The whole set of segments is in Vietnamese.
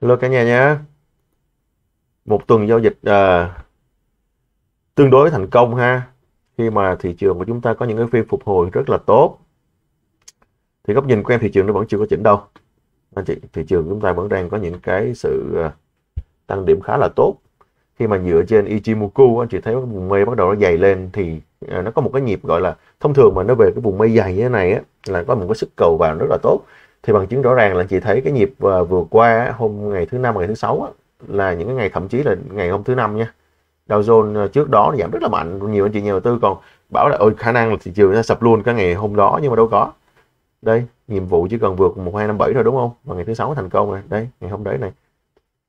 Hello cả nhà nhé. Một tuần giao dịch à, tương đối thành công ha. Khi mà thị trường của chúng ta có những cái phiên phục hồi rất là tốt. Thì góc nhìn của em thị trường nó vẫn chưa có chỉnh đâu. Anh chị, thị trường chúng ta vẫn đang có những cái sự à, tăng điểm khá là tốt. Khi mà dựa trên Ichimoku anh chị thấy vùng mây bắt đầu nó dày lên thì à, nó có một cái nhịp gọi là thông thường mà nó về cái vùng mây dày như thế này á là có một cái sức cầu vào rất là tốt thì bằng chứng rõ ràng là chị thấy cái nhịp ờ, vừa qua hôm ngày thứ năm ngày thứ sáu là những cái ngày thậm chí là ngày hôm thứ năm nha Dow Jones ờ, trước đó giảm rất là mạnh nhiều anh chị nhà đầu tư còn bảo là ôi khả năng là thị trường nó sập luôn cái ngày hôm đó nhưng mà đâu có đây nhiệm vụ chỉ cần vượt một hai năm bảy thôi đúng không và ngày thứ sáu thành công này đây ngày hôm đấy này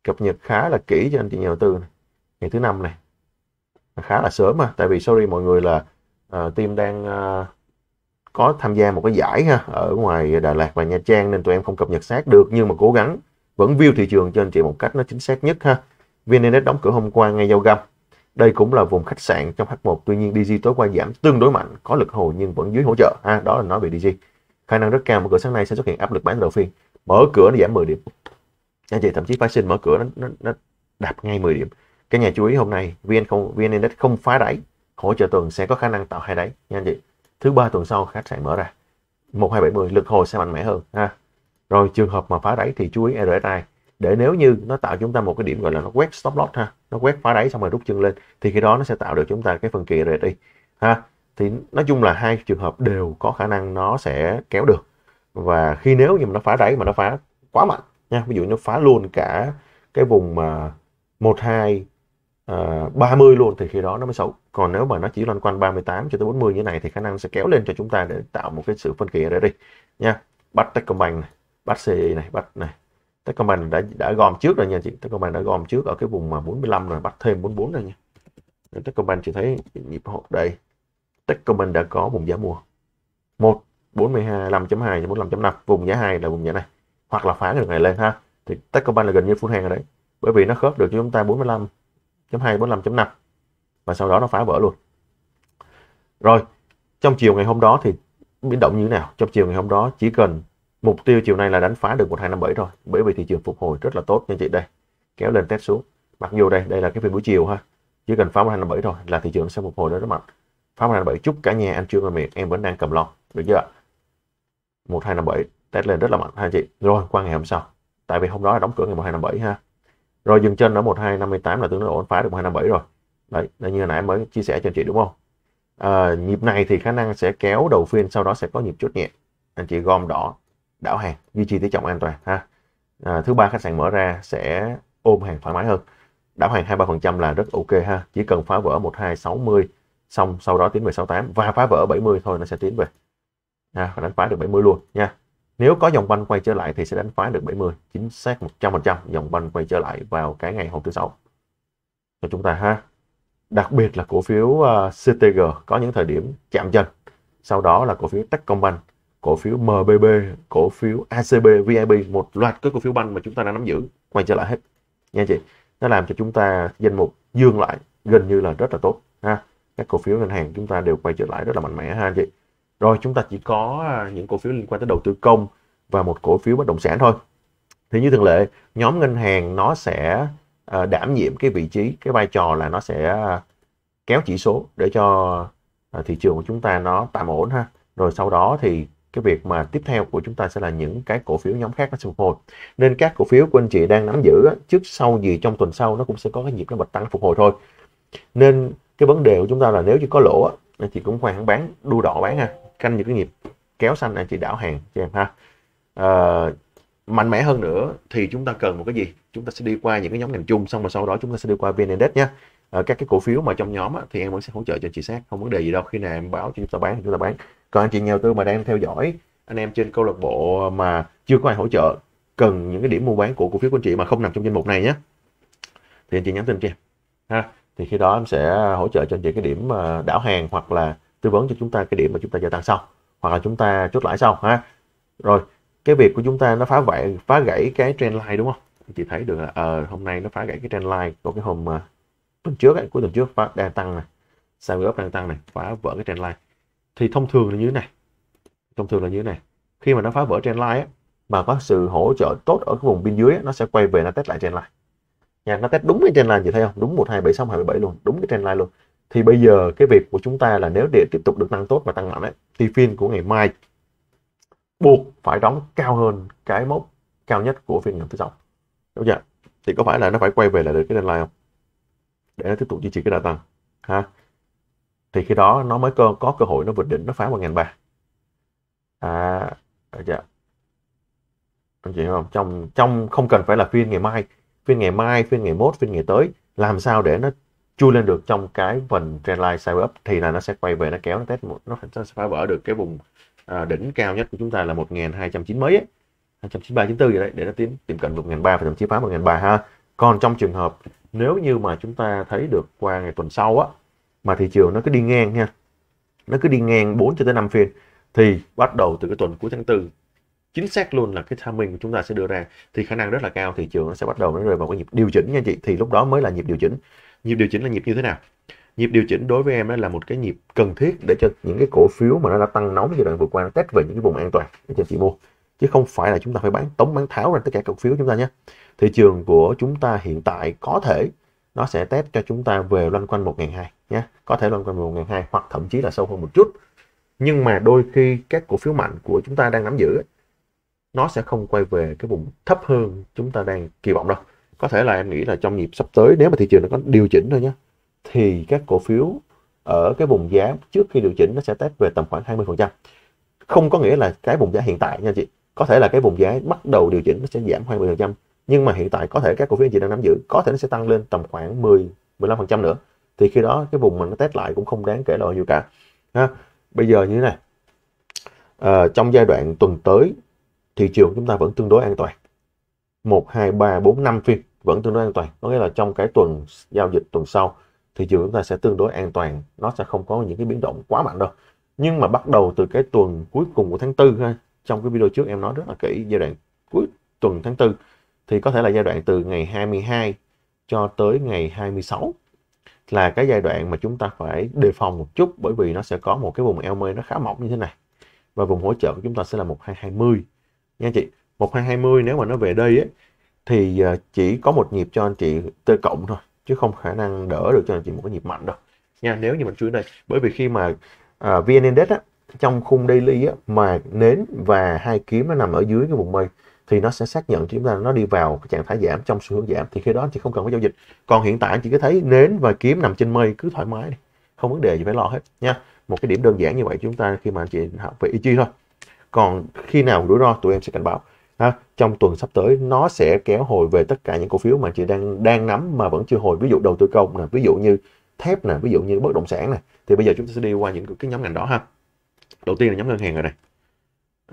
cập nhật khá là kỹ cho anh chị nhà đầu tư này. ngày thứ năm này khá là sớm mà tại vì sorry mọi người là uh, team đang uh, có tham gia một cái giải ha ở ngoài Đà Lạt và Nha Trang nên tụi em không cập nhật sát được nhưng mà cố gắng vẫn view thị trường cho anh chị một cách nó chính xác nhất ha. VNNX đóng cửa hôm qua ngay giao găm. Đây cũng là vùng khách sạn trong H1, tuy nhiên DG tối qua giảm tương đối mạnh, có lực hồi nhưng vẫn dưới hỗ trợ ha, đó là nói về DG. Khả năng rất cao mở cửa sáng nay sẽ xuất hiện áp lực bán đầu phiên. Mở cửa nó giảm 10 điểm. Anh chị thậm chí phái sinh mở cửa nó, nó, nó đạp ngay 10 điểm. Cái nhà chú ý hôm nay VN không VN Index không phá đáy, hỗ trợ tuần sẽ có khả năng tạo hai đáy nha anh chị thứ ba tuần sau khách sạn mở ra 1270 lực hồi sẽ mạnh mẽ hơn ha rồi trường hợp mà phá đáy thì chú ý RSI để nếu như nó tạo chúng ta một cái điểm gọi là nó quét stop loss ha nó quét phá đáy xong rồi rút chân lên thì khi đó nó sẽ tạo được chúng ta cái phần kỳ RSI ha thì nói chung là hai trường hợp đều có khả năng nó sẽ kéo được và khi nếu như mà nó phá đáy mà nó phá quá mạnh nha ví dụ nó phá luôn cả cái vùng mà một hai uh, ờ, 30 luôn thì khi đó nó mới xấu còn nếu mà nó chỉ loanh quanh 38 cho tới 40 như này thì khả năng sẽ kéo lên cho chúng ta để tạo một cái sự phân kỳ ở đây đi nha bắt Techcombank này bắt ce này bắt này Techcombank đã đã gom trước rồi nha chị Techcombank đã gom trước ở cái vùng mà 45 rồi bắt thêm 44 rồi nha Techcombank chị thấy nhịp hộ đây Techcombank đã có vùng giá mua 1 42 5.2 45.5 vùng giá 2 là vùng giá này hoặc là phá được ngày lên ha thì Techcombank là gần như full hàng rồi đấy bởi vì nó khớp được cho chúng ta 45 2.45.5 và sau đó nó phá vỡ luôn rồi trong chiều ngày hôm đó thì biến động như thế nào trong chiều ngày hôm đó chỉ cần mục tiêu chiều nay là đánh phá được 1257 rồi bởi vì thị trường phục hồi rất là tốt nha chị đây kéo lên test xuống mặc dù đây đây là cái phiên buổi chiều ha chỉ cần phá 1257 rồi là thị trường sẽ phục hồi rất mạnh phá 1257 chút cả nhà anh chưa và Miệt em vẫn đang cầm lo được chưa 1257 test lên rất là mạnh ha chị rồi qua ngày hôm sau tại vì hôm đó là đóng cửa ngày 1257 ha rồi dừng chân ở 1258 là tương đối ổn phá được 257 rồi đấy là như nãy mới chia sẻ cho anh chị đúng không à, nhịp này thì khả năng sẽ kéo đầu phiên sau đó sẽ có nhịp chốt nhẹ anh chị gom đỏ đảo hàng duy trì tỷ trọng an toàn ha à, thứ ba khách sạn mở ra sẽ ôm hàng thoải mái hơn đảo hàng 23% là rất ok ha chỉ cần phá vỡ 1260 xong sau đó tiến về 68 và phá vỡ 70 thôi nó sẽ tiến về ha à, đánh phá được 70 luôn nha nếu có dòng banh quay trở lại thì sẽ đánh phá được 70, chính xác 100% dòng banh quay trở lại vào cái ngày hôm thứ sáu cho chúng ta ha. Đặc biệt là cổ phiếu uh, ờ, CTG có những thời điểm chạm chân. Sau đó là cổ phiếu Techcombank, cổ phiếu MBB, cổ phiếu ACB, VIP, một loạt các cổ phiếu banh mà chúng ta đang nắm giữ quay trở lại hết nha chị. Nó làm cho chúng ta danh mục dương lại gần như là rất là tốt ha. Các cổ phiếu ngân hàng chúng ta đều quay trở lại rất là mạnh mẽ ha anh chị rồi chúng ta chỉ có à, những cổ phiếu liên quan tới đầu tư công và một cổ phiếu bất động sản thôi thì như thường lệ nhóm ngân hàng nó sẽ à, đảm nhiệm cái vị trí cái vai trò là nó sẽ à, kéo chỉ số để cho thị trường của chúng ta nó tạm ổn ha rồi sau đó thì cái việc mà tiếp theo của chúng ta sẽ là những cái cổ phiếu nhóm khác nó sẽ phục hồi nên các cổ phiếu của anh chị đang nắm giữ trước sau gì trong tuần sau nó cũng sẽ có cái nhịp nó bật tăng phục hồi thôi nên cái vấn đề của chúng ta là nếu như có lỗ anh chị cũng khoan bán đu đỏ bán ha canh những cái nhịp kéo xanh anh chị đảo hàng cho em ha à, mạnh mẽ hơn nữa thì chúng ta cần một cái gì chúng ta sẽ đi qua những cái nhóm ngành chung xong rồi sau đó chúng ta sẽ đi qua vn index nhé à, ờ, các cái cổ phiếu mà trong nhóm á, thì em vẫn sẽ hỗ trợ cho chị xác không vấn đề gì đâu khi nào em báo cho chúng ta bán thì chúng ta bán còn anh chị nhà đầu tư mà đang theo dõi anh em trên câu lạc bộ mà chưa có ai hỗ trợ cần những cái điểm mua bán của cổ phiếu của anh chị mà không nằm trong danh mục này nhé thì anh chị nhắn tin cho em ha thì khi đó em sẽ hỗ trợ cho anh chị cái điểm ờ, đảo hàng hoặc là tư vấn cho chúng ta cái điểm mà chúng ta gia tăng sau hoặc là chúng ta chốt lãi sau ha rồi cái việc của chúng ta nó phá vậy phá gãy cái trend line đúng không chị thấy được là à, hôm nay nó phá gãy cái trend line của cái hôm uh, tuần trước ấy, cuối tuần trước phá đang tăng này sao up đang tăng này phá vỡ cái trend line thì thông thường là như thế này thông thường là như thế này khi mà nó phá vỡ trend line ấy, mà có sự hỗ trợ tốt ở cái vùng bên dưới ấy, nó sẽ quay về nó test lại trend line nha nó test đúng cái trend line chị thấy không đúng một hai bảy sáu hai bảy luôn đúng cái trend line luôn thì bây giờ cái việc của chúng ta là nếu để tiếp tục được tăng tốt và tăng mạnh ấy, thì phiên của ngày mai buộc phải đóng cao hơn cái mốc cao nhất của phiên ngày thứ sáu đúng chưa thì có phải là nó phải quay về lại được cái deadline không để nó tiếp tục duy trì cái đà tăng ha thì khi đó nó mới có, có cơ hội nó vượt đỉnh nó phá một ngàn ba à dạ anh chị không trong trong không cần phải là phiên ngày mai phiên ngày mai phiên ngày mốt phiên ngày tới làm sao để nó chui lên được trong cái phần trendline sideways up thì là nó sẽ quay về nó kéo nó test một nó sẽ phá vỡ được cái vùng à, đỉnh cao nhất của chúng ta là 1290 mấy ấy. 293 94 vậy đấy để nó tiến tìm cận 1300 và thậm chí phá một 1300 ha. Còn trong trường hợp nếu như mà chúng ta thấy được qua ngày tuần sau á mà thị trường nó cứ đi ngang nha. Nó cứ đi ngang 4 cho tới 5 phiên thì bắt đầu từ cái tuần cuối tháng 4 chính xác luôn là cái timing của chúng ta sẽ đưa ra thì khả năng rất là cao thị trường nó sẽ bắt đầu nó rơi vào cái nhịp điều chỉnh nha chị thì lúc đó mới là nhịp điều chỉnh nhịp điều chỉnh là nhịp như thế nào nhịp điều chỉnh đối với em là một cái nhịp cần thiết để cho những cái cổ phiếu mà nó đã tăng nóng giai đoạn vừa qua nó test về những cái vùng an toàn để cho chị mua chứ không phải là chúng ta phải bán tống bán tháo ra tất cả cổ phiếu chúng ta nhé thị trường của chúng ta hiện tại có thể nó sẽ test cho chúng ta về loanh quanh 1 hai nhé có thể loanh quanh 1 hai hoặc thậm chí là sâu hơn một chút nhưng mà đôi khi các cổ phiếu mạnh của chúng ta đang nắm giữ nó sẽ không quay về cái vùng thấp hơn chúng ta đang kỳ vọng đâu có thể là em nghĩ là trong nhịp sắp tới nếu mà thị trường nó có điều chỉnh thôi nhé thì các cổ phiếu ở cái vùng giá trước khi điều chỉnh nó sẽ test về tầm khoảng 20%. Không có nghĩa là cái vùng giá hiện tại nha chị. Có thể là cái vùng giá bắt đầu điều chỉnh nó sẽ giảm 20%, nhưng mà hiện tại có thể các cổ phiếu anh chị đang nắm giữ có thể nó sẽ tăng lên tầm khoảng 10 15% nữa. Thì khi đó cái vùng mình nó test lại cũng không đáng kể lợi nhiều cả. Ha. Bây giờ như thế này. À, trong giai đoạn tuần tới thị trường chúng ta vẫn tương đối an toàn. 1 2 3 4 5 phiên vẫn tương đối an toàn có nghĩa là trong cái tuần giao dịch tuần sau thị trường chúng ta sẽ tương đối an toàn nó sẽ không có những cái biến động quá mạnh đâu nhưng mà bắt đầu từ cái tuần cuối cùng của tháng tư ha trong cái video trước em nói rất là kỹ giai đoạn cuối tuần tháng tư thì có thể là giai đoạn từ ngày 22 cho tới ngày 26 là cái giai đoạn mà chúng ta phải đề phòng một chút bởi vì nó sẽ có một cái vùng LME nó khá mỏng như thế này và vùng hỗ trợ của chúng ta sẽ là 1220 nha chị 1220 nếu mà nó về đây ấy, thì ờ, chỉ có một nhịp cho anh chị T cộng thôi chứ không khả năng đỡ được cho anh chị một cái nhịp mạnh đâu nha nếu như mình chú ý đây bởi vì khi mà uh, VN Index á, trong khung daily á, mà nến và hai kiếm nó nằm ở dưới cái vùng mây thì nó sẽ xác nhận chúng ta nó đi vào cái trạng thái giảm trong xu hướng giảm thì khi đó anh chị không cần phải giao dịch còn hiện tại anh chị cứ thấy nến và kiếm nằm trên mây cứ thoải mái đi không vấn đề gì phải lo hết nha một cái điểm đơn giản như vậy chúng ta khi mà anh chị học về EG thôi còn khi nào rủi ro tụi em sẽ cảnh báo ha, trong tuần sắp tới nó sẽ kéo hồi về tất cả những cổ phiếu mà chị đang đang nắm mà vẫn chưa hồi ví dụ đầu tư công nè ví dụ như thép nè ví dụ như bất động sản nè thì bây giờ chúng ta sẽ đi qua những cái nhóm ngành đó ha đầu tiên là nhóm ngân hàng rồi này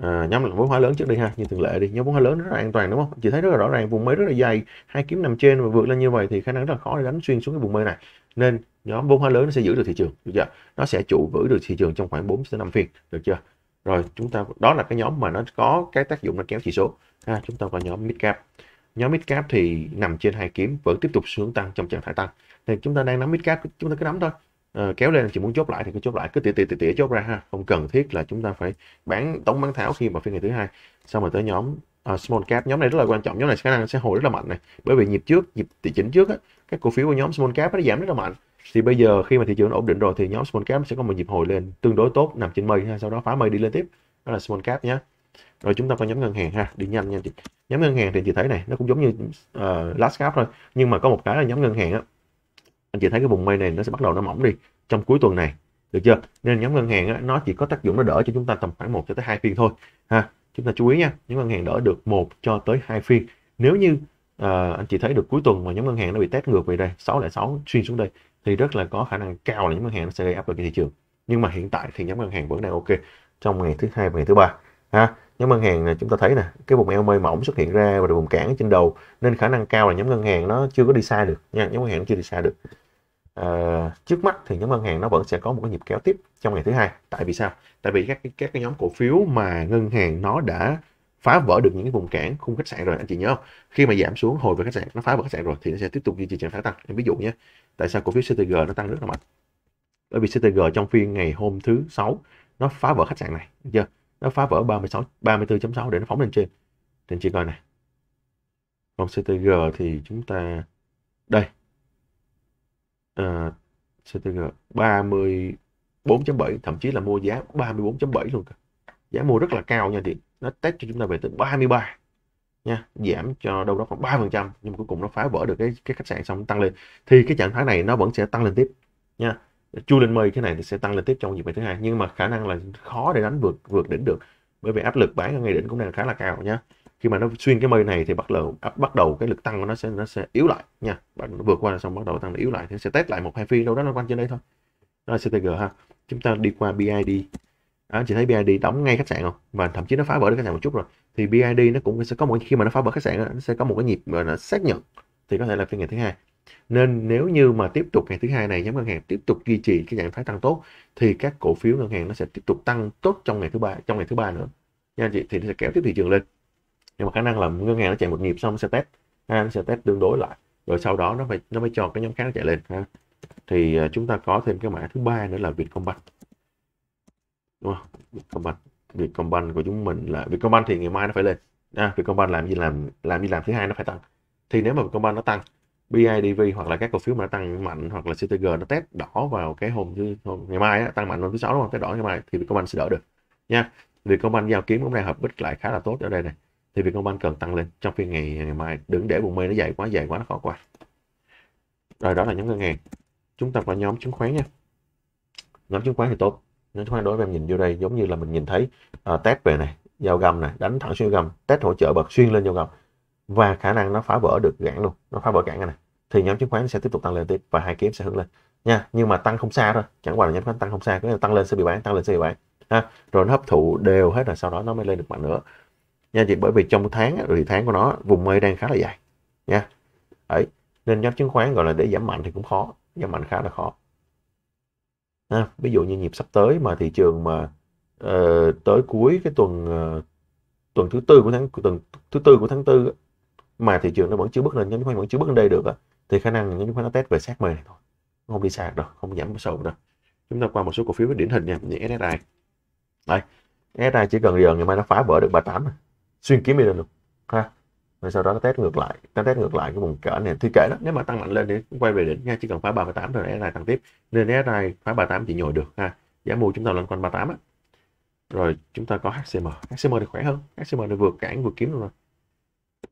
à, nhóm vốn hóa lớn trước đi ha như thường lệ đi nhóm vốn hóa lớn rất là an toàn đúng không chị thấy rất là rõ ràng vùng mây rất là dày hai kiếm nằm trên và vượt lên như vậy thì khả năng rất là khó để đánh xuyên xuống cái vùng mây này nên nhóm vốn hóa lớn nó sẽ giữ được thị trường được chưa nó sẽ trụ vững được thị trường trong khoảng 4 đến 5 phiên được chưa rồi chúng ta đó là cái nhóm mà nó có cái tác dụng là kéo chỉ số ha, chúng ta vào nhóm mid cap nhóm mid cap thì nằm trên hai kiếm vẫn tiếp tục xuống tăng trong trạng thái tăng thì chúng ta đang nắm mid cap chúng ta cứ nắm thôi à, kéo lên chỉ muốn chốt lại thì cứ chốt lại cứ tỉa tỉa tỉa tỉa chốt ra ha không cần thiết là chúng ta phải bán tổng bán tháo khi mà phiên ngày thứ hai xong rồi tới nhóm à, small cap nhóm này rất là quan trọng nhóm này khả năng sẽ hồi rất là mạnh này bởi vì nhịp trước nhịp tỷ chỉnh trước á, các cổ phiếu của nhóm small cap nó giảm rất là mạnh thì bây giờ khi mà thị trường ổn định rồi thì nhóm small cap sẽ có một nhịp hồi lên tương đối tốt nằm trên mây ha sau đó phá mây đi lên tiếp đó là small cap nhé rồi chúng ta có nhóm ngân hàng ha đi nhanh nha chị nhóm ngân hàng thì chị thấy này nó cũng giống như uh, last cap thôi nhưng mà có một cái là nhóm ngân hàng á anh chị thấy cái vùng mây này nó sẽ bắt đầu nó mỏng đi trong cuối tuần này được chưa nên nhóm ngân hàng á, nó chỉ có tác dụng nó đỡ cho chúng ta tầm khoảng một cho tới hai phiên thôi ha chúng ta chú ý nha nhóm ngân hàng đỡ được một cho tới hai phiên nếu như uh, anh chị thấy được cuối tuần mà nhóm ngân hàng nó bị test ngược về đây sáu lại sáu xuyên xuống đây thì rất là có khả năng cao là nhóm ngân hàng nó sẽ gây áp lực cho thị trường nhưng mà hiện tại thì nhóm ngân hàng vẫn đang ok trong ngày thứ hai và ngày thứ ba ha nhóm ngân hàng chúng ta thấy nè cái vùng eo mây mỏng xuất hiện ra và vùng cản trên đầu nên khả năng cao là nhóm ngân hàng nó chưa có đi xa được nha nhóm ngân hàng nó chưa đi xa được à, trước mắt thì nhóm ngân hàng nó vẫn sẽ có một cái nhịp kéo tiếp trong ngày thứ hai tại vì sao tại vì các các cái nhóm cổ phiếu mà ngân hàng nó đã phá vỡ được những cái vùng cản khung khách sạn rồi anh chị nhớ không? khi mà giảm xuống hồi về khách sạn nó phá vỡ khách sạn rồi thì nó sẽ tiếp tục duy trì trạng thái tăng em ví dụ nhé tại sao cổ phiếu CTG nó tăng rất là mạnh bởi vì CTG trong phiên ngày hôm thứ sáu nó phá vỡ khách sạn này chưa nó phá vỡ 36 34.6 để nó phóng lên trên thì anh chị coi này còn CTG thì chúng ta đây à, CTG 34.7 thậm chí là mua giá 34.7 luôn cả. giá mua rất là cao nha chị nó test cho chúng ta về tới 33 nha giảm cho đâu đó khoảng 3% phần trăm nhưng mà cuối cùng nó phá vỡ được cái cái khách sạn xong tăng lên thì cái trạng thái này nó vẫn sẽ tăng lên tiếp nha chu lên mây cái này thì sẽ tăng lên tiếp trong dịp ngày thứ hai nhưng mà khả năng là khó để đánh vượt vượt đỉnh được bởi vì áp lực bán ở ngay đỉnh cũng đang khá là cao nha khi mà nó xuyên cái mây này thì bắt đầu bắt đầu cái lực tăng của nó sẽ nó sẽ yếu lại nha bạn vượt qua xong bắt đầu tăng yếu lại thì sẽ test lại một hai phi đâu đó nó quanh trên đây thôi đó là CTG ha chúng ta đi qua BID đó, chị thấy BID đóng ngay khách sạn không và thậm chí nó phá vỡ được khách sạn một chút rồi thì BID nó cũng sẽ có một khi mà nó phá vỡ khách sạn nó sẽ có một cái nhịp mà nó xác nhận thì có thể là phiên ngày thứ hai nên nếu như mà tiếp tục ngày thứ hai này nhóm ngân hàng tiếp tục duy trì cái trạng thái tăng tốt thì các cổ phiếu ngân hàng nó sẽ tiếp tục tăng tốt trong ngày thứ ba trong ngày thứ ba nữa nha anh chị thì nó sẽ kéo tiếp thị trường lên nhưng mà khả năng là ngân hàng nó chạy một nhịp xong nó sẽ test ha, nó sẽ test tương đối lại rồi sau đó nó phải nó mới cho cái nhóm khác nó chạy lên ha thì à, chúng ta có thêm cái mã thứ ba nữa là Vietcombank đúng không Vietcombank Vietcombank của chúng mình là Vietcombank thì ngày mai nó phải lên à, Vietcombank làm gì làm làm gì làm thứ hai nó phải tăng thì nếu mà Vietcombank nó tăng BIDV hoặc là các cổ phiếu mà nó tăng mạnh hoặc là CTG nó test đỏ vào cái hôm thứ hôm, ngày mai á, tăng mạnh hôm thứ sáu đúng không test đỏ ngày mai thì Vietcombank sẽ đỡ được nha Vietcombank giao kiếm hôm nay hợp bích lại khá là tốt ở đây này thì Vietcombank cần tăng lên trong phiên ngày ngày mai đừng để vùng mây nó dài quá dài quá nó khó qua rồi đó là nhóm ngân hàng chúng ta qua nhóm chứng khoán nha nhóm chứng khoán thì tốt nếu chúng ta đối với em nhìn vô đây giống như là mình nhìn thấy uh, ờ, test về này dao gầm này đánh thẳng xuyên gầm test hỗ trợ bật xuyên lên dao gầm và khả năng nó phá vỡ được gãn luôn nó phá vỡ cản này thì nhóm chứng khoán sẽ tiếp tục tăng lên tiếp và hai kiếm sẽ hướng lên nha nhưng mà tăng không xa thôi chẳng qua là nhóm chứng khoán tăng không xa cứ tăng lên sẽ bị bán tăng lên sẽ bị bán ha rồi nó hấp thụ đều hết rồi sau đó nó mới lên được mạnh nữa nha chị bởi vì trong tháng thì tháng của nó vùng mây đang khá là dài nha ấy nên nhóm chứng khoán gọi là để giảm mạnh thì cũng khó giảm mạnh khá là khó ha. ví dụ như nhịp sắp tới mà thị trường mà uh, tới cuối cái tuần uh, tuần thứ tư của tháng tuần thứ tư của tháng tư mà thị trường nó vẫn chưa bước lên nhóm chứng vẫn chưa bước lên đây được thì khả năng nhóm chứng khoán nó test về sát mề thôi không đi sạc đâu không giảm sâu đâu chúng ta qua một số cổ phiếu điển hình nha như SSI đây SSI chỉ cần giờ ngày mai nó phá vỡ được 38 xuyên kiếm đi lên luôn ha và sau đó nó test ngược lại nó test ngược lại cái vùng cỡ này thì kể đó nếu mà tăng mạnh lên để quay về đỉnh nha chỉ cần phá 38 rồi SI tăng tiếp nên SI phá 38 chỉ nhồi được ha giá mua chúng ta lên quanh 38 á rồi chúng ta có HCM HCM thì khỏe hơn HCM thì vượt cản vượt kiếm luôn rồi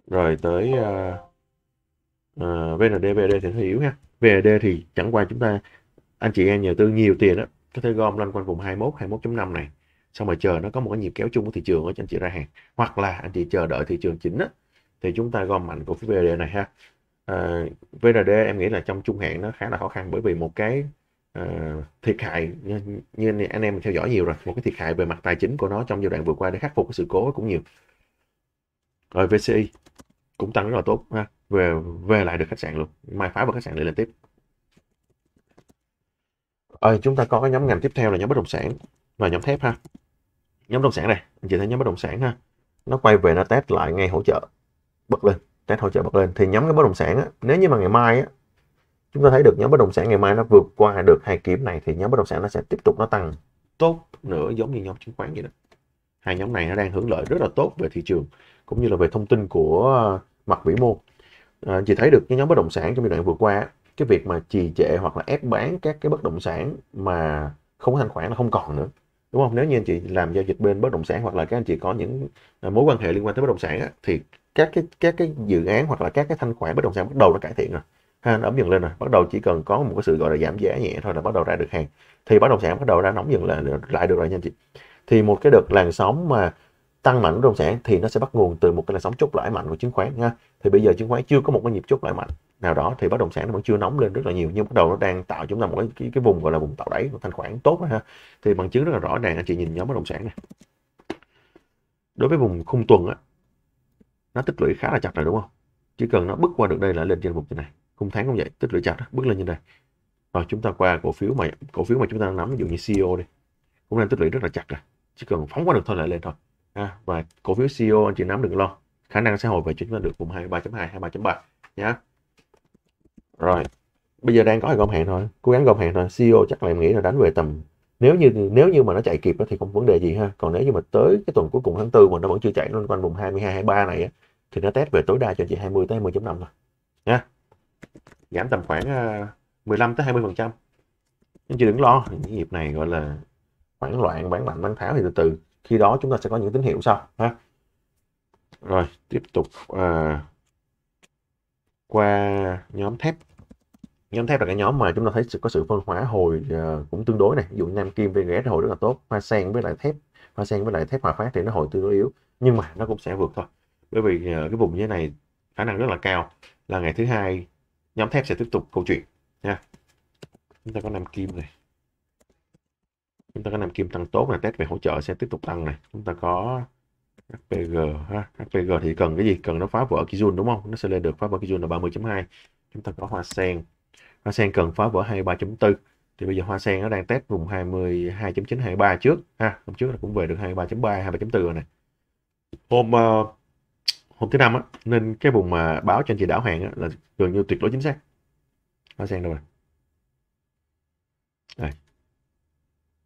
rồi tới uh, ờ, uh, ờ, VND VD e thì hơi yếu ha VND e thì chẳng qua chúng ta anh chị em nhà tư nhiều tiền đó có thể gom lên quanh vùng 21 21.5 này xong rồi chờ nó có một cái nhịp kéo chung của thị trường ở cho anh chị ra hàng hoặc là anh chị chờ đợi thị trường chính á thì chúng ta gom mạnh cổ phiếu VRD này ha à, VRD em nghĩ là trong trung hạn nó khá là khó khăn bởi vì một cái uh, thiệt hại như, như anh em theo dõi nhiều rồi một cái thiệt hại về mặt tài chính của nó trong giai đoạn vừa qua để khắc phục cái sự cố cũng nhiều rồi VCI cũng tăng rất là tốt ha về về lại được khách sạn luôn mai phá vào khách sạn lại lên tiếp ờ, chúng ta có cái nhóm ngành tiếp theo là nhóm bất động sản và nhóm thép ha nhóm bất động sản này anh chị thấy nhóm bất động sản ha nó quay về nó test lại ngay hỗ trợ bật lên nét hỗ trợ bật lên thì nhóm cái bất động sản á, nếu như mà ngày mai á, chúng ta thấy được nhóm bất động sản ngày mai nó vượt qua được hai kiếm này thì nhóm bất động sản nó sẽ tiếp tục nó tăng tốt nữa giống như nhóm chứng khoán vậy đó hai nhóm này nó đang hưởng lợi rất là tốt về thị trường cũng như là về thông tin của à, mặt vĩ mô à, chị thấy được những nhóm bất động sản trong giai đoạn vừa qua cái việc mà trì trệ hoặc là ép bán các cái bất động sản mà không có thanh khoản nó không còn nữa đúng không nếu như anh chị làm giao dịch bên bất động sản hoặc là các anh chị có những à, mối quan hệ liên quan tới bất động sản á, thì các cái các cái dự án hoặc là các cái thanh khoản bất động sản bắt đầu nó cải thiện rồi ha nó ấm dần lên rồi bắt đầu chỉ cần có một cái sự gọi là giảm giá nhẹ thôi là bắt đầu ra được hàng thì bất động sản bắt đầu ra nóng dần là lại được rồi nha anh chị thì một cái đợt làn sóng mà tăng mạnh bất động sản thì nó sẽ bắt nguồn từ một cái làn sóng chốt lãi mạnh của chứng khoán nha thì bây giờ chứng khoán chưa có một cái nhịp chốt lãi mạnh nào đó thì bất động sản nó vẫn chưa nóng lên rất là nhiều nhưng bắt đầu nó đang tạo chúng ta một cái cái, cái vùng gọi là vùng tạo đáy của thanh khoản tốt đó ha thì bằng chứng rất là rõ ràng anh chị nhìn nhóm bất động sản này đối với vùng khung tuần á nó tích lũy khá là chặt rồi đúng không chỉ cần nó bước qua được đây là lên trên vùng như này khung tháng cũng vậy tích lũy chặt bước lên như này rồi chúng ta qua cổ phiếu mà cổ phiếu mà chúng ta đang nắm ví dụ như CEO đi cũng đang tích lũy rất là chặt rồi chỉ cần phóng qua được thôi là lên thôi à, và cổ phiếu CEO anh chị nắm đừng lo khả năng sẽ hồi về chúng ta được vùng 23.2 23.3 nhá rồi bây giờ đang có gom hàng thôi cố gắng gom hàng thôi CEO chắc là em nghĩ là đánh về tầm nếu như nếu như mà nó chạy kịp đó thì không vấn đề gì ha còn nếu như mà tới cái tuần cuối cùng tháng tư mà nó vẫn chưa chạy lên quanh vùng 22 23 này á thì nó test về tối đa cho chị 20 tới 10 5 thôi nha giảm tầm khoảng 15 ờ, tới 20 phần trăm nhưng chị đừng lo những nhịp này gọi là hoảng loạn bán mạnh bán tháo thì từ từ khi đó chúng ta sẽ có những tín hiệu sau ha rồi tiếp tục à, qua nhóm thép nhóm thép là cái nhóm mà chúng ta thấy có sự phân hóa hồi à, cũng tương đối này ví dụ nam kim vgs hồi rất là tốt hoa sen với lại thép hoa sen với lại thép hòa phát thì nó hồi tương đối yếu nhưng mà nó cũng sẽ vượt thôi bởi vì ờ, cái vùng như thế này khả năng rất là cao là ngày thứ hai nhóm thép sẽ tiếp tục câu chuyện nha chúng ta có nam kim này chúng ta có nam kim tăng tốt là test về hỗ trợ sẽ tiếp tục tăng này chúng ta có HPG ha. HPG thì cần cái gì cần nó phá vỡ Kijun đúng không nó sẽ lên được phá vỡ Kijun là 30.2 chúng ta có hoa sen hoa sen cần phá vỡ 23.4 thì bây giờ hoa sen nó đang test vùng 22.9 23 trước ha hôm trước nó cũng về được 23.3 23.4 rồi này hôm uh, hôm thứ năm á nên cái vùng mà báo cho anh chị đảo hàng á, là gần như tuyệt đối chính xác nó sang đâu rồi đây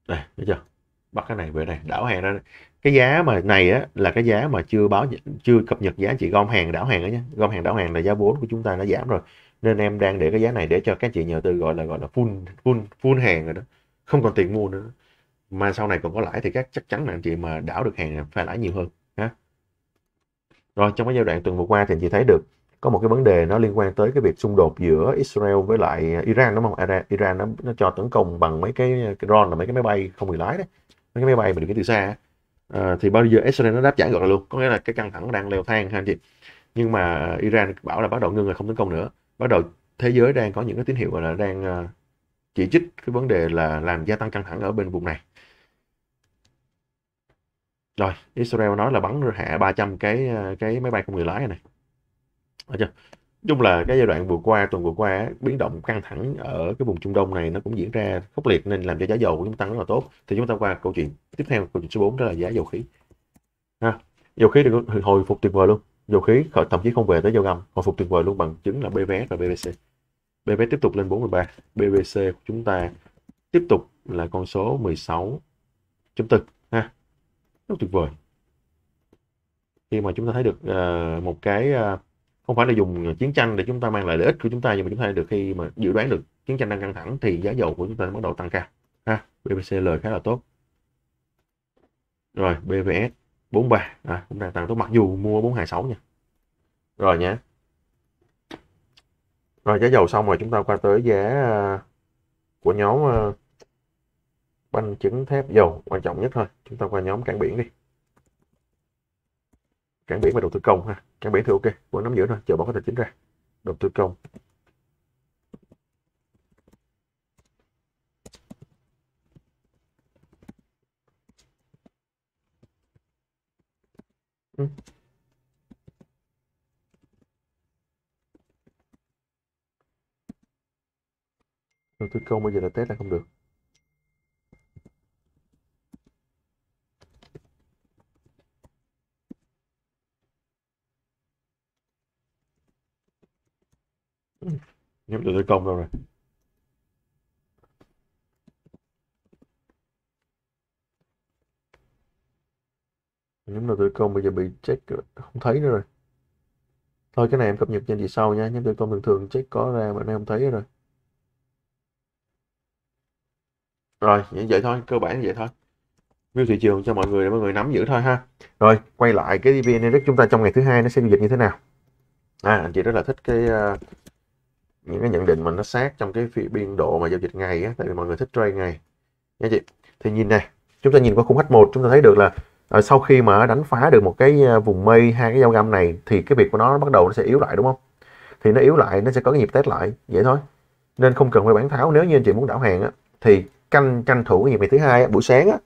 đây thấy chưa bắt cái này về này đảo hàng ra cái giá mà này á là cái giá mà chưa báo chưa cập nhật giá chị gom hàng đảo hàng đó nhé gom hàng đảo hàng là giá vốn của chúng ta nó giảm rồi nên em đang để cái giá này để cho các chị nhờ tư gọi là gọi là full full full hàng rồi đó không còn tiền mua nữa mà sau này còn có lãi thì các chắc chắn là anh chị mà đảo được hàng phải lãi nhiều hơn rồi trong cái giai đoạn tuần vừa qua thì chị thấy được có một cái vấn đề nó liên quan tới cái việc xung đột giữa Israel với lại Iran đúng không? Iran nó, nó cho tấn công bằng mấy cái, cái drone là mấy cái máy bay không người lái đấy, mấy cái máy bay mà điều khiển từ xa. À, thì bao giờ Israel nó đáp trả ngược lại luôn, có nghĩa là cái căng thẳng đang leo thang ha anh chị. Nhưng mà Iran bảo là bắt đầu ngưng rồi không tấn công nữa, bắt đầu thế giới đang có những cái tín hiệu là đang ờ, chỉ trích cái vấn đề là làm gia tăng căng thẳng ở bên vùng này rồi Israel nói là bắn hạ 300 cái ờ, cái máy bay không người lái này Đấy chưa chung là cái giai đoạn vừa qua tuần vừa qua biến động căng thẳng ở cái vùng Trung Đông này nó cũng diễn ra khốc liệt nên làm cho giá dầu của chúng ta rất là tốt thì chúng ta qua câu chuyện tiếp theo câu chuyện số 4 đó là giá dầu khí ha dầu khí được hồi phục tuyệt vời luôn dầu khí khỏi thậm chí không về tới dầu ngầm hồi phục tuyệt vời luôn bằng chứng là BVS và BBC BVS tiếp tục lên 43 BBC của chúng ta tiếp tục là con số 16.4 rất tuyệt vời khi mà chúng ta thấy được uh, một cái uh, không phải là dùng chiến tranh để chúng ta mang lại lợi ích của chúng ta nhưng mà chúng ta được khi mà dự đoán được chiến tranh đang căng thẳng thì giá dầu của chúng ta bắt đầu tăng cao ha BBC lời khá là tốt rồi BVS 43 à, cũng đang tăng tốt mặc dù mua 426 nha rồi nhé rồi giá dầu xong rồi chúng ta qua tới giá ờ, của nhóm banh chứng thép dầu quan trọng nhất thôi chúng ta qua nhóm cảng biển đi cảng biển và đầu tư công ha cảng biển thì ok của nắm giữa thôi chờ bỏ cái tài chính ra đầu tư công ừ. đầu tư công bây giờ là test là không được công đâu rồi nhóm đầu tư công bây giờ bị check không thấy nữa rồi thôi cái này em cập nhật cho anh chị sau nha nhóm tư công thường thường check có ra mà nay không thấy rồi rồi như vậy thôi cơ bản như vậy thôi view thị trường cho mọi người để mọi người nắm giữ thôi ha rồi quay lại cái vn index chúng ta trong ngày thứ hai nó sẽ giao dịch như thế nào à anh chị rất là thích cái uh, những cái nhận định mà nó sát trong cái biên độ mà giao dịch ngày á tại vì mọi người thích trade ngày nha chị thì nhìn này chúng ta nhìn qua khung h một, chúng ta thấy được là ờ, sau khi mà đánh phá được một cái ờ, vùng mây hai cái giao găm này thì cái việc của nó bắt đầu nó sẽ yếu lại đúng không thì nó yếu lại nó sẽ có cái nhịp test lại vậy thôi nên không cần phải bán tháo nếu như anh chị muốn đảo hàng á, thì canh tranh thủ cái nhịp ngày thứ hai buổi sáng á,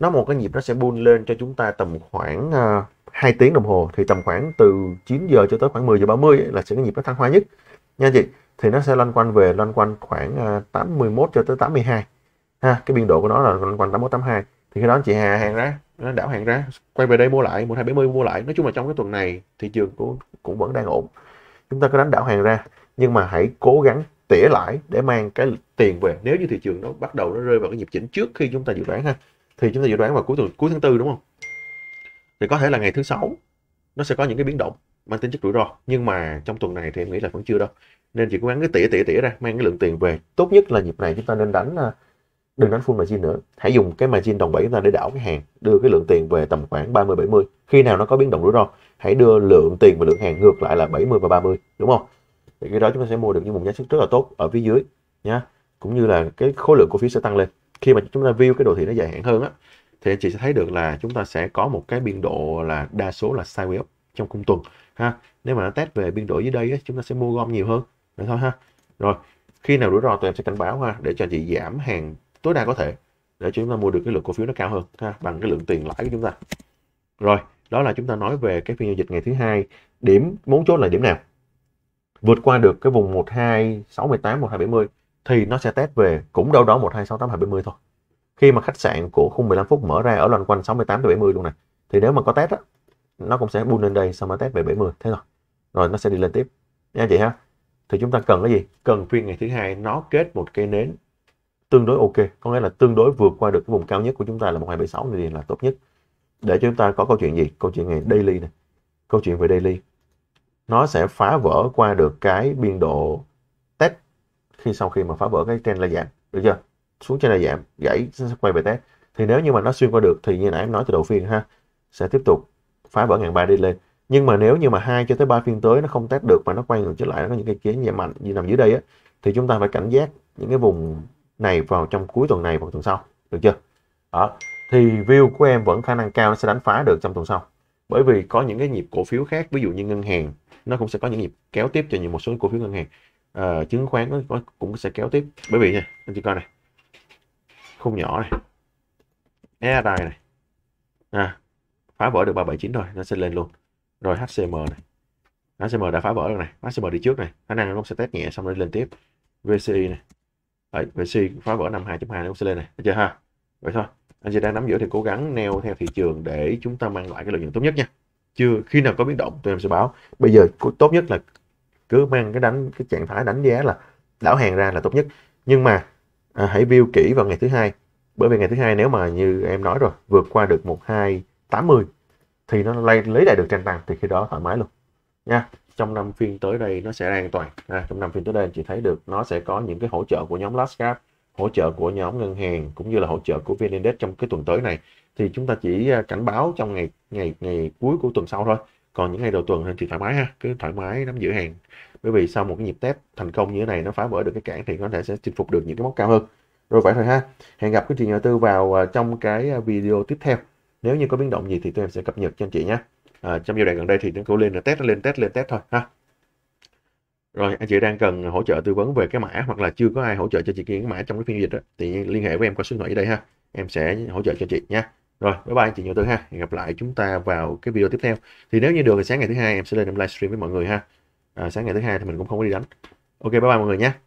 nó một cái nhịp nó sẽ buôn lên cho chúng ta tầm khoảng uh, ờ, 2 tiếng đồng hồ thì tầm khoảng từ 9 giờ cho tới khoảng 10 giờ 30 ấy, là sẽ cái nhịp nó thăng hoa nhất nha anh chị thì nó sẽ loanh quanh về loanh quanh khoảng 81 à, cho tới 82 ha cái biên độ của nó là loanh quanh 81 82 thì khi đó chị hà hàng ra nó đảo hàng ra quay về đây mua lại một hai mươi mua lại nói chung là trong cái tuần này thị trường cũng cũng vẫn đang ổn chúng ta cứ đánh đảo hàng ra nhưng mà hãy cố gắng tỉa lại để mang cái tiền về nếu như thị trường nó bắt đầu nó rơi vào cái nhịp chỉnh trước khi chúng ta dự đoán ha thì chúng ta dự đoán vào cuối tuần cuối tháng tư đúng không thì có thể là ngày thứ sáu nó sẽ có những cái biến động mang tính chất rủi ro nhưng mà trong tuần này thì em nghĩ là vẫn chưa đâu nên chỉ cố gắng cái tỉa tỉa tỉa ra mang cái lượng tiền về tốt nhất là dịp này chúng ta nên đánh à, đừng đánh full margin nữa hãy dùng cái margin đồng bảy chúng ta để đảo cái hàng đưa cái lượng tiền về tầm khoảng 30 70 khi nào nó có biến động rủi ro hãy đưa lượng tiền và lượng hàng ngược lại là 70 và 30 đúng không thì cái đó chúng ta sẽ mua được những vùng giá sức rất là tốt ở phía dưới nhá cũng như là cái khối lượng cổ phiếu sẽ tăng lên khi mà chúng ta view cái đồ thị nó dài hạn hơn á thì anh chị sẽ thấy được là chúng ta sẽ có một cái biên độ là đa số là sideways up trong khung tuần ha nếu mà nó test về biên độ dưới đây chúng ta sẽ mua gom nhiều hơn được thôi ha rồi khi nào rủi ro tụi em sẽ cảnh báo ha để cho anh chị giảm hàng tối đa có thể để chúng ta mua được cái lượng cổ phiếu nó cao hơn ha bằng cái lượng tiền lãi của chúng ta rồi đó là chúng ta nói về cái phiên giao dịch ngày thứ hai điểm muốn chốt là điểm nào vượt qua được cái vùng 1268 1270 thì nó sẽ test về cũng đâu đó 1268 270 thôi khi mà khách sạn của khung 15 phút mở ra ở loanh quanh 68 70 luôn này thì nếu mà có test á, nó cũng sẽ bull lên đây xong nó test về 70 thế rồi rồi nó sẽ đi lên tiếp nha chị ha thì chúng ta cần cái gì cần phiên ngày thứ hai nó kết một cây nến tương đối ok có nghĩa là tương đối vượt qua được cái vùng cao nhất của chúng ta là 1276 này là tốt nhất để cho chúng ta có câu chuyện gì câu chuyện ngày daily này câu chuyện về daily nó sẽ phá vỡ qua được cái biên độ test khi sau khi mà phá vỡ cái trend là giảm được chưa xuống trên là giảm gãy sẽ quay về test thì nếu như mà nó xuyên qua được thì như nãy em nói từ đầu phiên ha sẽ tiếp tục phá vỡ ngàn ba đi lên nhưng mà nếu như mà hai cho tới ba phiên tới nó không test được mà nó quay ngược trở lại nó có những cái kiến giảm mạnh như nằm dưới đây á thì chúng ta phải cảnh giác những cái vùng này vào trong cuối tuần này và tuần sau được chưa đó thì view của em vẫn khả năng cao nó sẽ đánh phá được trong tuần sau bởi vì có những cái nhịp cổ phiếu khác ví dụ như ngân hàng nó cũng sẽ có những nhịp kéo tiếp cho những một số cổ phiếu ngân hàng à, chứng khoán nó cũng sẽ kéo tiếp bởi vì nha anh chị coi này khung nhỏ này e này này à, phá vỡ được 379 rồi nó sẽ lên luôn rồi HCM này HCM đã phá vỡ rồi này HCM đi trước này khả năng nó sẽ test nhẹ xong rồi lên tiếp VCI này Đấy, VCI phá vỡ 52.2 nó sẽ lên này được chưa ha vậy thôi anh chị đang nắm giữ thì cố gắng neo theo thị trường để chúng ta mang lại cái lợi nhuận tốt nhất nha chưa khi nào có biến động tụi em sẽ báo bây giờ tốt nhất là cứ mang cái đánh cái trạng thái đánh giá là đảo hàng ra là tốt nhất nhưng mà à, hãy view kỹ vào ngày thứ hai bởi vì ngày thứ hai nếu mà như em nói rồi vượt qua được một hai 80 thì nó lấy, lấy lại được trên tăng thì khi đó thoải mái luôn nha trong năm phiên tới đây nó sẽ an toàn à, trong năm phiên tới đây anh chị thấy được nó sẽ có những cái hỗ trợ của nhóm last cap hỗ trợ của nhóm ngân hàng cũng như là hỗ trợ của vn index trong cái tuần tới này thì chúng ta chỉ à, cảnh báo trong ngày ngày ngày cuối của tuần sau thôi còn những ngày đầu tuần thì chị thoải mái ha cứ thoải mái nắm giữ hàng bởi vì sau một cái nhịp test thành công như thế này nó phá vỡ được cái cản thì có thể sẽ chinh phục được những cái mốc cao hơn rồi vậy thôi ha hẹn gặp quý chị nhà tư vào à, trong cái à, video tiếp theo nếu như có biến động gì thì tụi em sẽ cập nhật cho anh chị nhé à, trong giai đoạn gần đây thì cô lên là test lên test lên test thôi ha rồi anh chị đang cần hỗ trợ tư vấn về cái mã hoặc là chưa có ai hỗ trợ cho chị kia mã trong cái phiên dịch đó, thì liên hệ với em qua số điện thoại ở đây ha em sẽ hỗ trợ cho chị nha rồi bye bye anh chị nhiều tư ha hẹn gặp lại chúng ta vào cái video tiếp theo thì nếu như được thì sáng ngày thứ hai em sẽ lên em livestream với mọi người ha à, sáng ngày thứ hai thì mình cũng không có đi đánh ok bye bye mọi người nhé